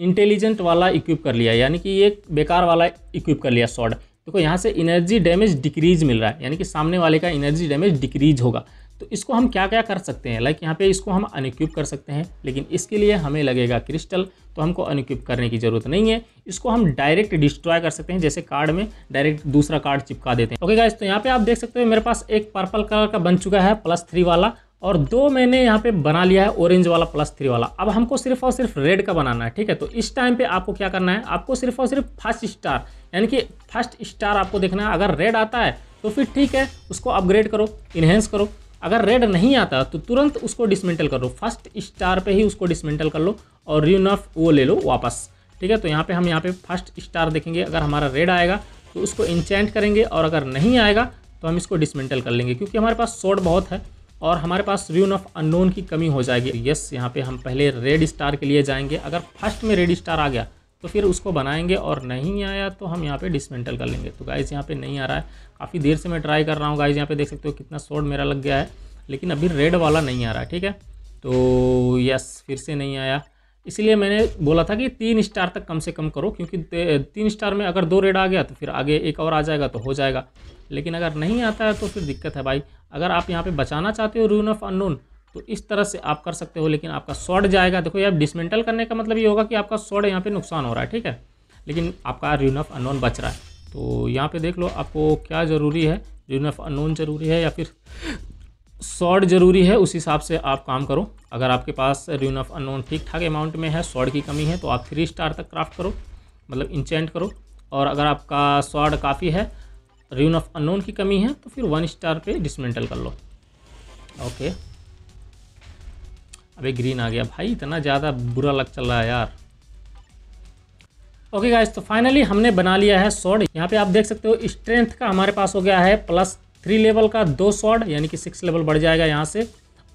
इंटेलिजेंट वाला इक्विप कर लिया यानी कि ये बेकार वाला इक्विप कर लिया शॉर्ट देखो यहाँ से एनर्जी डैमेज डिक्रीज मिल रहा है यानी कि सामने वाले का एनर्जी डैमेज डिक्रीज होगा तो इसको हम क्या क्या कर सकते हैं लाइक यहाँ पे इसको हम अनक्यूब कर सकते हैं लेकिन इसके लिए हमें लगेगा क्रिस्टल तो हमको अनक्यूब करने की ज़रूरत नहीं है इसको हम डायरेक्ट डिस्ट्रॉय कर सकते हैं जैसे कार्ड में डायरेक्ट दूसरा कार्ड चिपका देते हैं ओके गाइस तो यहाँ पे आप देख सकते हो मेरे पास एक पर्पल कलर का बन चुका है प्लस थ्री वाला और दो मैंने यहाँ पे बना लिया है ऑरेंज वाला प्लस थ्री वाला अब हमको सिर्फ और सिर्फ रेड का बनाना है ठीक है तो इस टाइम पे आपको क्या करना है आपको सिर्फ और सिर्फ फर्स्ट स्टार यानी कि फर्स्ट स्टार आपको देखना है अगर रेड आता है तो फिर ठीक है उसको अपग्रेड करो इन्हेंस करो अगर रेड नहीं आता तो तुरंत उसको डिसमेंटल कर लो फर्स्ट स्टार पर ही उसको डिसमेंटल कर लो और रिन वो ले लो वापस ठीक है तो यहाँ पर हम यहाँ पर फर्स्ट स्टार देखेंगे अगर हमारा रेड आएगा तो उसको इंचेंट करेंगे और अगर नहीं आएगा तो हम इसको डिसमेंटल कर लेंगे क्योंकि हमारे पास शॉर्ट बहुत है और हमारे पास व्यून ऑफ अननोन की कमी हो जाएगी यस यहाँ पे हम पहले रेड स्टार के लिए जाएंगे अगर फर्स्ट में रेड स्टार आ गया तो फिर उसको बनाएंगे और नहीं आया तो हम यहाँ पे डिसमेंटल कर लेंगे तो गाइज़ यहाँ पे नहीं आ रहा है काफ़ी देर से मैं ट्राई कर रहा हूँ गाइज़ यहाँ पे देख सकते हो कितना शॉर्ट मेरा लग गया है लेकिन अभी रेड वाला नहीं आ रहा है ठीक है तो यस फिर से नहीं आया इसलिए मैंने बोला था कि तीन स्टार तक कम से कम करो क्योंकि तीन स्टार में अगर दो रेड आ गया तो फिर आगे एक और आ जाएगा तो हो जाएगा लेकिन अगर नहीं आता है तो फिर दिक्कत है भाई अगर आप यहाँ पे बचाना चाहते हो रून ऑफ अनोन तो इस तरह से आप कर सकते हो लेकिन आपका शॉर्ट जाएगा देखो यार डिसमेंटल करने का मतलब ये होगा कि आपका शॉर्ट यहाँ पर नुकसान हो रहा है ठीक है लेकिन आपका रून ऑफ अनोन बच रहा है तो यहाँ पर देख लो आपको क्या ज़रूरी है रून ऑफ अनोन ज़रूरी है या फिर शॉर्ट ज़रूरी है उस हिसाब से आप काम करो अगर आपके पास रून ऑफ अनोन ठीक ठाक अमाउंट में है शॉर्ट की कमी है तो आप थ्री स्टार तक क्राफ्ट करो मतलब इंचेंट करो और अगर आपका शॉर्ट काफ़ी है रून ऑफ अनोन की कमी है तो फिर वन स्टार पे डिसमेंटल कर लो ओके अबे ग्रीन आ गया भाई इतना ज़्यादा बुरा लग चल रहा है यार ओके गाइस तो फाइनली हमने बना लिया है शॉर्ट यहाँ पे आप देख सकते हो स्ट्रेंथ का हमारे पास हो गया है प्लस थ्री लेवल का दो शॉर्ड यानी कि सिक्स लेवल बढ़ जाएगा यहाँ से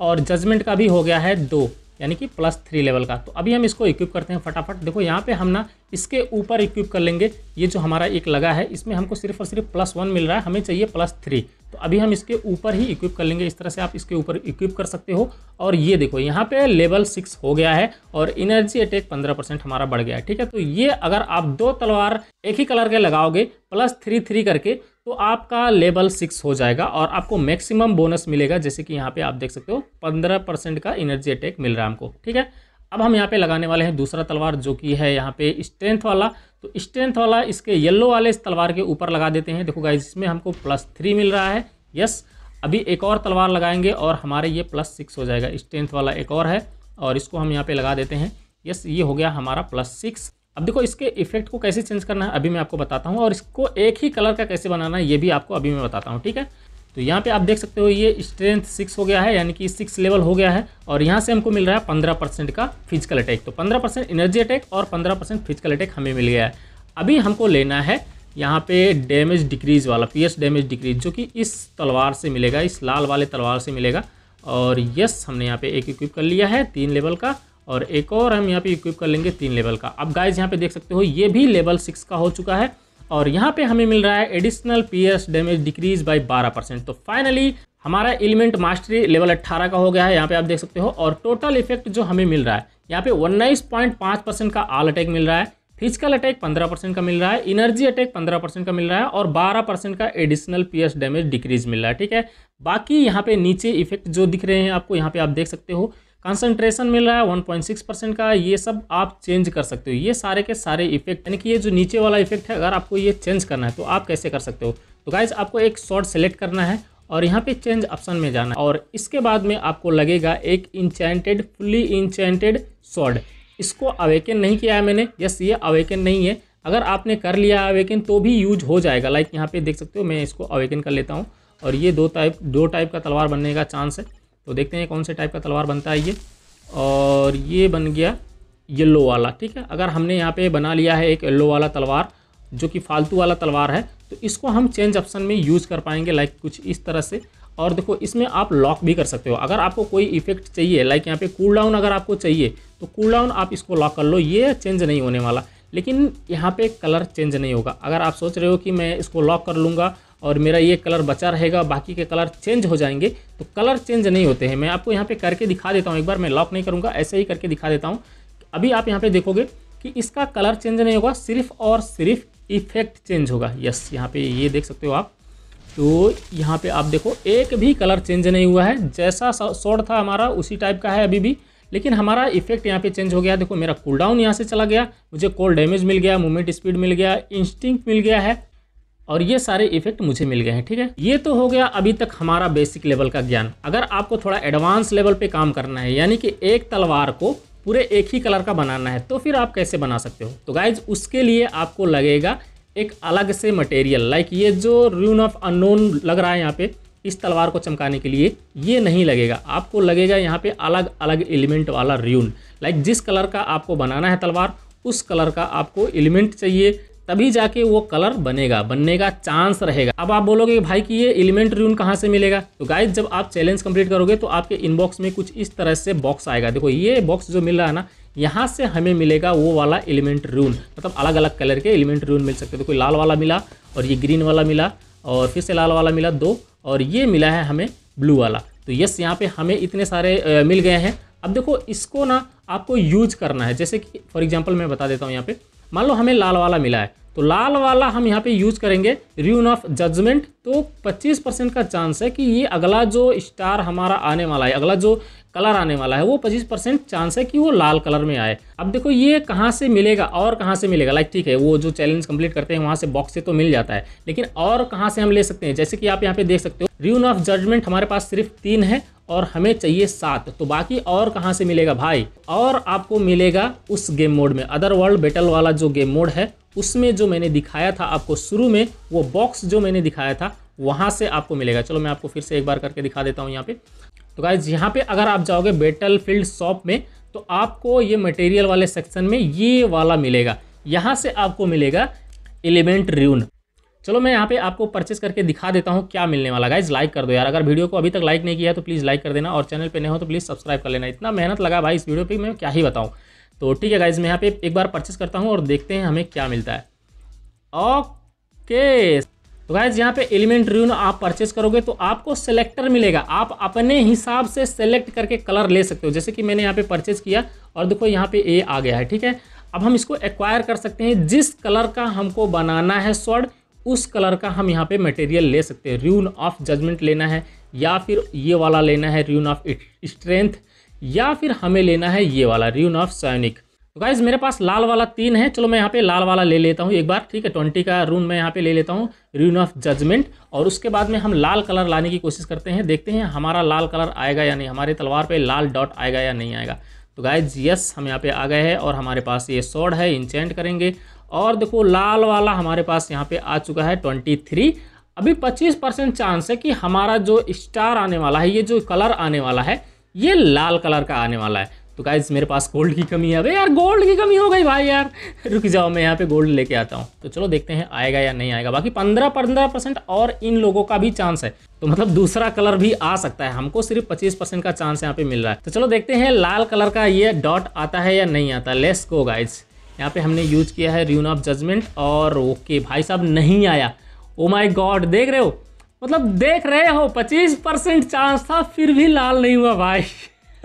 और जजमेंट का भी हो गया है दो यानी कि प्लस थ्री लेवल का तो अभी हम इसको इक्विप करते हैं फटाफट देखो यहाँ पे हम ना इसके ऊपर इक्विप कर लेंगे ये जो हमारा एक लगा है इसमें हमको सिर्फ और सिर्फ प्लस वन मिल रहा है हमें चाहिए प्लस थ्री तो अभी हम इसके ऊपर ही इक्विप कर लेंगे इस तरह से आप इसके ऊपर इक्विप कर सकते हो और ये देखो यहाँ पे लेवल सिक्स हो गया है और एनर्जी अटैक पंद्रह परसेंट हमारा बढ़ गया है ठीक है तो ये अगर आप दो तलवार एक ही कलर के लगाओगे प्लस थ्री थ्री करके तो आपका लेवल सिक्स हो जाएगा और आपको मैक्सिमम बोनस मिलेगा जैसे कि यहाँ पे आप देख सकते हो पंद्रह परसेंट का एनर्जी अटैक मिल रहा है हमको ठीक है अब हम यहाँ पे लगाने वाले हैं दूसरा तलवार जो कि है यहाँ पे स्ट्रेंथ वाला तो स्ट्रेंथ वाला इसके येल्लो वाले इस तलवार के ऊपर लगा देते हैं देखो गाइज इसमें हमको प्लस थ्री मिल रहा है यस अभी एक और तलवार लगाएंगे और हमारे ये प्लस सिक्स हो जाएगा स्ट्रेंथ वाला एक और है और इसको हम यहाँ पर लगा देते हैं यस ये हो गया हमारा प्लस सिक्स अब देखो इसके इफेक्ट को कैसे चेंज करना है अभी मैं आपको बताता हूँ और इसको एक ही कलर का कैसे बनाना है ये भी आपको अभी मैं बताता हूँ ठीक है तो यहाँ पे आप देख सकते हो ये स्ट्रेंथ सिक्स हो गया है यानी कि सिक्स लेवल हो गया है और यहाँ से हमको मिल रहा है पंद्रह परसेंट का फिजिकल अटैक तो पंद्रह परसेंट एनर्जी अटैक और पंद्रह परसेंट फिजिकल अटैक हमें मिल गया है अभी हमको लेना है यहाँ पे डैमेज डिक्रीज वाला पी डैमेज डिक्रीज जो कि इस तलवार से मिलेगा इस लाल वाले तलवार से मिलेगा और यस हमने यहाँ पे एक इक्विप कर लिया है तीन लेवल का और एक और हम यहाँ पे इक्विप कर लेंगे तीन लेवल का अब गाइज यहाँ पे देख सकते हो ये भी लेवल सिक्स का हो चुका है और यहाँ पे हमें मिल रहा है additional PS damage decrease by 12 percent तो फाइनली हमारा एलिमेंट मास्टरी लेवल 18 का हो गया है यहाँ पे आप देख सकते हो और टोटल इफेक्ट जो हमें मिल रहा है यहाँ पे उन्नीस पॉइंट पाँच परसेंट का आल अटैक मिल रहा है फिजिकल अटैक पंद्रह परसेंट का मिल रहा है इनर्जी अटैक पंद्रह परसेंट का मिल रहा है और बारह परसेंट का एडिशनल पी डैमेज डिक्रीज मिल रहा है ठीक है बाकी यहाँ पे नीचे इफेक्ट जो दिख रहे हैं आपको यहाँ पे आप देख सकते हो कंसंट्रेशन मिल रहा है 1.6 परसेंट का ये सब आप चेंज कर सकते हो ये सारे के सारे इफेक्ट यानी कि ये जो नीचे वाला इफेक्ट है अगर आपको ये चेंज करना है तो आप कैसे कर सकते हो तो गाइज आपको एक शॉर्ट सेलेक्ट करना है और यहाँ पे चेंज ऑप्शन में जाना है और इसके बाद में आपको लगेगा एक इंचेंटेड फुल्ली इंचेंटेड शॉर्ट इसको अवेकन नहीं किया है मैंने यस ये अवेकन नहीं है अगर आपने कर लिया है अवेकन तो भी यूज हो जाएगा लाइक यहाँ पे देख सकते हो मैं इसको अवेकन कर लेता हूँ और ये दो टाइप दो टाइप का तलवार बनने का चांस है तो देखते हैं कौन से टाइप का तलवार बनता है ये और ये बन गया येल्लो वाला ठीक है अगर हमने यहाँ पे बना लिया है एक येल्लो वाला तलवार जो कि फालतू वाला तलवार है तो इसको हम चेंज ऑप्शन में यूज़ कर पाएंगे लाइक कुछ इस तरह से और देखो इसमें आप लॉक भी कर सकते हो अगर आपको कोई इफेक्ट चाहिए लाइक यहाँ पे कूल डाउन अगर आपको चाहिए तो कूल डाउन आप इसको लॉक कर लो ये चेंज नहीं होने वाला लेकिन यहाँ पे कलर चेंज नहीं होगा अगर आप सोच रहे हो कि मैं इसको लॉक कर लूँगा और मेरा ये कलर बचा रहेगा बाकी के कलर चेंज हो जाएंगे तो कलर चेंज नहीं होते हैं मैं आपको यहाँ पे करके दिखा देता हूँ एक बार मैं लॉक नहीं करूँगा ऐसे ही करके दिखा देता हूँ अभी आप यहाँ पे देखोगे कि इसका कलर चेंज नहीं होगा सिर्फ और सिर्फ इफेक्ट चेंज होगा यस यहाँ पे ये देख सकते हो आप तो यहाँ पे आप देखो एक भी कलर चेंज नहीं हुआ है जैसा शॉर्ट था हमारा उसी टाइप का है अभी भी लेकिन हमारा इफेक्ट यहाँ पे चेंज हो गया देखो मेरा कूल डाउन यहाँ से चला गया मुझे कोल डैमेज मिल गया मूवमेंट स्पीड मिल गया इंस्टिंक्ट मिल गया है और ये सारे इफेक्ट मुझे मिल गए हैं ठीक है ये तो हो गया अभी तक हमारा बेसिक लेवल का ज्ञान अगर आपको थोड़ा एडवांस लेवल पे काम करना है यानी कि एक तलवार को पूरे एक ही कलर का बनाना है तो फिर आप कैसे बना सकते हो तो गाइज उसके लिए आपको लगेगा एक अलग से मटेरियल लाइक ये जो रून ऑफ अनोन लग रहा है यहाँ पे इस तलवार को चमकाने के लिए ये नहीं लगेगा आपको लगेगा यहाँ पे अलग अलग एलिमेंट वाला र्यून लाइक जिस कलर का आपको बनाना है तलवार उस कलर का आपको एलिमेंट चाहिए तभी जाके वो कलर बनेगा बनने का चांस रहेगा अब आप बोलोगे भाई कि ये एलिमेंट रून कहाँ से मिलेगा तो गाइज जब आप चैलेंज कंप्लीट करोगे तो आपके इनबॉक्स में कुछ इस तरह से बॉक्स आएगा देखो ये बॉक्स जो मिल रहा है ना यहाँ से हमें मिलेगा वो वाला एलिमेंट रून मतलब अलग अलग कलर के एलिमेंट रून मिल सकते देखो लाल वाला मिला और ये ग्रीन वाला मिला और फिर से लाल वाला मिला दो और ये मिला है हमें ब्लू वाला तो यस यहाँ पे हमें इतने सारे मिल गए हैं अब देखो इसको ना आपको यूज करना है जैसे कि फॉर एग्जाम्पल मैं बता देता हूँ यहाँ पर मान लो हमें लाल वाला मिला है तो लाल वाला हम यहाँ पे यूज करेंगे र्यून ऑफ जजमेंट तो 25 परसेंट का चांस है कि ये अगला जो स्टार हमारा आने वाला है अगला जो कलर आने वाला है वो पच्चीस परसेंट चांस है कि वो लाल कलर में आए अब देखो ये कहाँ से मिलेगा और कहाँ से मिलेगा लाइक ठीक है वो जो चैलेंज कंप्लीट करते हैं वहाँ से बॉक्स से तो मिल जाता है लेकिन और कहाँ से हम ले सकते हैं जैसे कि आप यहाँ पे देख सकते हो रून ऑफ जजमेंट हमारे पास सिर्फ तीन है और हमें चाहिए सात तो बाकी और कहाँ से मिलेगा भाई और आपको मिलेगा उस गेम मोड में अदर वर्ल्ड बेटल वाला जो गेम मोड है उसमें जो मैंने दिखाया था आपको शुरू में वो बॉक्स जो मैंने दिखाया था वहाँ से आपको मिलेगा चलो मैं आपको फिर से एक बार करके दिखा देता हूँ यहाँ पे तो गाइज यहाँ पे अगर आप जाओगे बेटल फील्ड शॉप में तो आपको ये मटेरियल वाले सेक्शन में ये वाला मिलेगा यहाँ से आपको मिलेगा एलिमेंट र्यून चलो मैं यहाँ पे आपको परचेस करके दिखा देता हूँ क्या मिलने वाला गाइज लाइक कर दो यार अगर वीडियो को अभी तक लाइक नहीं किया तो प्लीज़ लाइक कर देना और चैनल पर नहीं हो तो प्लीज़ सब्सक्राइब कर लेना इतना मेहनत लगा भाई इस वीडियो पर मैं क्या ही बताऊँ तो ठीक है गाइज मैं यहाँ पे एक बार परचेस करता हूँ और देखते हैं हमें क्या मिलता है ओके तो गाइज यहाँ पे एलिमेंट रून आप परचेस करोगे तो आपको सेलेक्टर मिलेगा आप अपने हिसाब से सेलेक्ट करके कलर ले सकते हो जैसे कि मैंने यहाँ पे परचेस किया और देखो यहाँ पे ए आ गया है ठीक है अब हम इसको एक्वायर कर सकते हैं जिस कलर का हमको बनाना है स्वर्ड उस कलर का हम यहाँ पे मटेरियल ले सकते हैं रून ऑफ जजमेंट लेना है या फिर ये वाला लेना है रून ऑफ स्ट्रेंथ या फिर हमें लेना है ये वाला रून ऑफ सैनिक तो गाइज मेरे पास लाल वाला तीन है चलो मैं यहाँ पे लाल वाला ले लेता हूँ एक बार ठीक है ट्वेंटी का रून मैं यहाँ पे ले लेता हूँ रून ऑफ जजमेंट और उसके बाद में हम लाल कलर लाने की कोशिश करते हैं देखते हैं हमारा लाल कलर आएगा या नहीं हमारे तलवार पे लाल डॉट आएगा या नहीं आएगा तो गाइज यस हम यहाँ पे आ गए हैं और हमारे पास ये सॉड है इंचेंट करेंगे और देखो लाल वाला हमारे पास यहाँ पे आ चुका है ट्वेंटी थ्री अभी पच्चीस परसेंट चांस है कि हमारा जो स्टार आने वाला है ये जो कलर आने वाला है ये लाल कलर का आने वाला है तो गाइज मेरे पास गोल्ड की कमी है अरे यार गोल्ड की कमी हो गई भाई यार रुक जाओ मैं यहाँ पे गोल्ड लेके आता हूँ तो चलो देखते हैं आएगा या नहीं आएगा बाकी पंद्रह पंद्रह परसेंट और इन लोगों का भी चांस है तो मतलब दूसरा कलर भी आ सकता है हमको सिर्फ पच्चीस परसेंट का चांस यहाँ पे मिल रहा है तो चलो देखते हैं लाल कलर का ये डॉट आता है या नहीं आता लेस को गाइज यहाँ पे हमने यूज किया है र्यून ऑफ जजमेंट और ओके भाई साहब नहीं आया ओ माई गॉड देख रहे हो मतलब देख रहे हो पच्चीस परसेंट चांस था फिर भी लाल नहीं हुआ भाई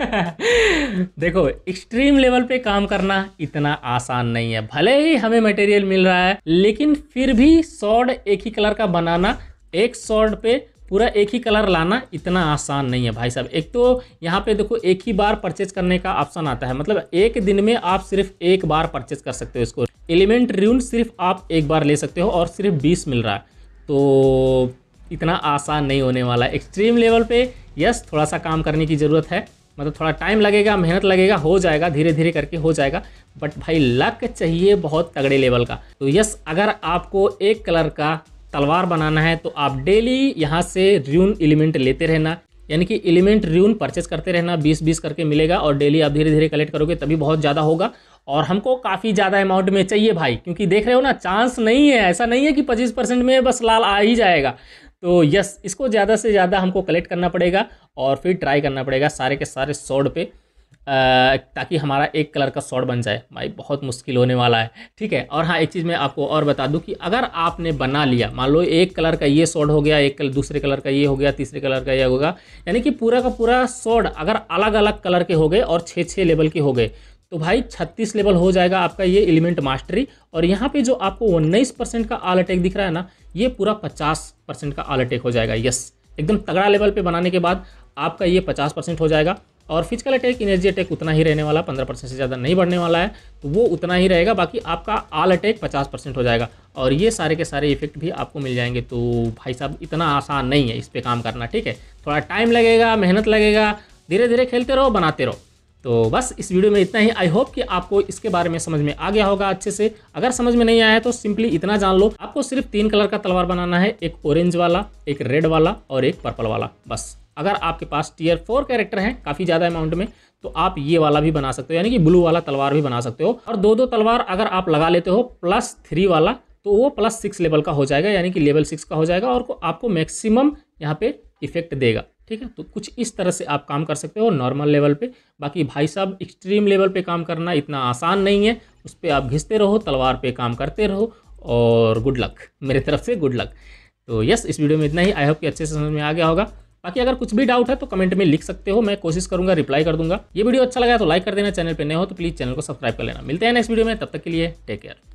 देखो एक्सट्रीम लेवल पे काम करना इतना आसान नहीं है भले ही हमें मटेरियल मिल रहा है लेकिन फिर भी सॉर्ड एक ही कलर का बनाना एक सॉर्ड पे पूरा एक ही कलर लाना इतना आसान नहीं है भाई साहब एक तो यहाँ पे देखो एक ही बार परचेज करने का ऑप्शन आता है मतलब एक दिन में आप सिर्फ एक बार परचेज कर सकते हो इसको एलिमेंट रून सिर्फ आप एक बार ले सकते हो और सिर्फ बीस मिल रहा है तो इतना आसान नहीं होने वाला है एक्सट्रीम लेवल पे यस थोड़ा सा काम करने की ज़रूरत है मतलब थोड़ा टाइम लगेगा मेहनत लगेगा हो जाएगा धीरे धीरे करके हो जाएगा बट भाई लक चाहिए बहुत तगड़े लेवल का तो यस अगर आपको एक कलर का तलवार बनाना है तो आप डेली यहाँ से र्यून एलिमेंट लेते रहना यानी कि एलिमेंट र्यून परचेस करते रहना 20-20 करके मिलेगा और डेली आप धीरे धीरे कलेक्ट करोगे तभी बहुत ज़्यादा होगा और हमको काफ़ी ज़्यादा अमाउंट में चाहिए भाई क्योंकि देख रहे हो ना चांस नहीं है ऐसा नहीं है कि 25 परसेंट में बस लाल आ ही जाएगा तो यस इसको ज़्यादा से ज़्यादा हमको कलेक्ट करना पड़ेगा और फिर ट्राई करना पड़ेगा सारे के सारे सौ पे ताकि हमारा एक कलर का शॉर्ट बन जाए भाई बहुत मुश्किल होने वाला है ठीक है और हाँ एक चीज़ मैं आपको और बता दूं कि अगर आपने बना लिया मान लो एक कलर का ये शॉर्ट हो गया एक कलर दूसरे कलर का ये हो गया तीसरे कलर का ये होगा यानी कि पूरा का पूरा शॉर्ट अगर अलग अलग कलर के हो गए और छः छः लेवल के हो गए तो भाई 36 लेवल हो जाएगा आपका ये एलिमेंट मास्टरी और यहाँ पे जो आपको उन्नीस परसेंट का आल अटैक दिख रहा है ना ये पूरा पचास परसेंट का आल अटैक हो जाएगा यस एकदम तगड़ा लेवल पे बनाने के बाद आपका ये पचास परसेंट हो जाएगा और फिजिकल अटैक एनर्जी अटैक उतना ही रहने वाला पंद्रह परसेंट से ज़्यादा नहीं बढ़ने वाला है तो वो उतना ही रहेगा बाकी आपका आल अटैक पचास परसेंट हो जाएगा और ये सारे के सारे इफेक्ट भी आपको मिल जाएंगे तो भाई साहब इतना आसान नहीं है इस पर काम करना ठीक है थोड़ा टाइम लगेगा मेहनत लगेगा धीरे धीरे खेलते रहो बनाते रहो तो बस इस वीडियो में इतना ही आई होप कि आपको इसके बारे में समझ में आ गया होगा अच्छे से अगर समझ में नहीं आया है तो सिंपली इतना जान लो आपको सिर्फ तीन कलर का तलवार बनाना है एक ऑरेंज वाला एक रेड वाला और एक पर्पल वाला बस अगर आपके पास टीयर फोर कैरेक्टर हैं काफ़ी ज़्यादा अमाउंट में तो आप ये वाला भी बना सकते हो यानी कि ब्लू वाला तलवार भी बना सकते हो और दो दो तलवार अगर आप लगा लेते हो प्लस थ्री वाला तो वो प्लस सिक्स लेवल का हो जाएगा यानी कि लेवल सिक्स का हो जाएगा और आपको मैक्सिमम यहाँ पे इफेक्ट देगा ठीक है तो कुछ इस तरह से आप काम कर सकते हो नॉर्मल लेवल पे बाकी भाई साहब एक्सट्रीम लेवल पे काम करना इतना आसान नहीं है उस पर आप घिसते रहो तलवार पे काम करते रहो और गुड लक मेरे तरफ से गुड लक तो यस इस वीडियो में इतना ही आई होप कि अच्छे से समझ में आ गया होगा बाकी अगर कुछ भी डाउट है तो कमेंट में लिख सकते हो मैं कोशिश करूंगा रिप्लाई कर दूंगा ये वीडियो अच्छा लगा तो लाइक कर देना चैनल पर नए हो तो प्लीज़ चैनल को सब्सक्राइब कर लेना मिलते हैं नेक्स्ट वीडियो में तब तक के लिए टेक केयर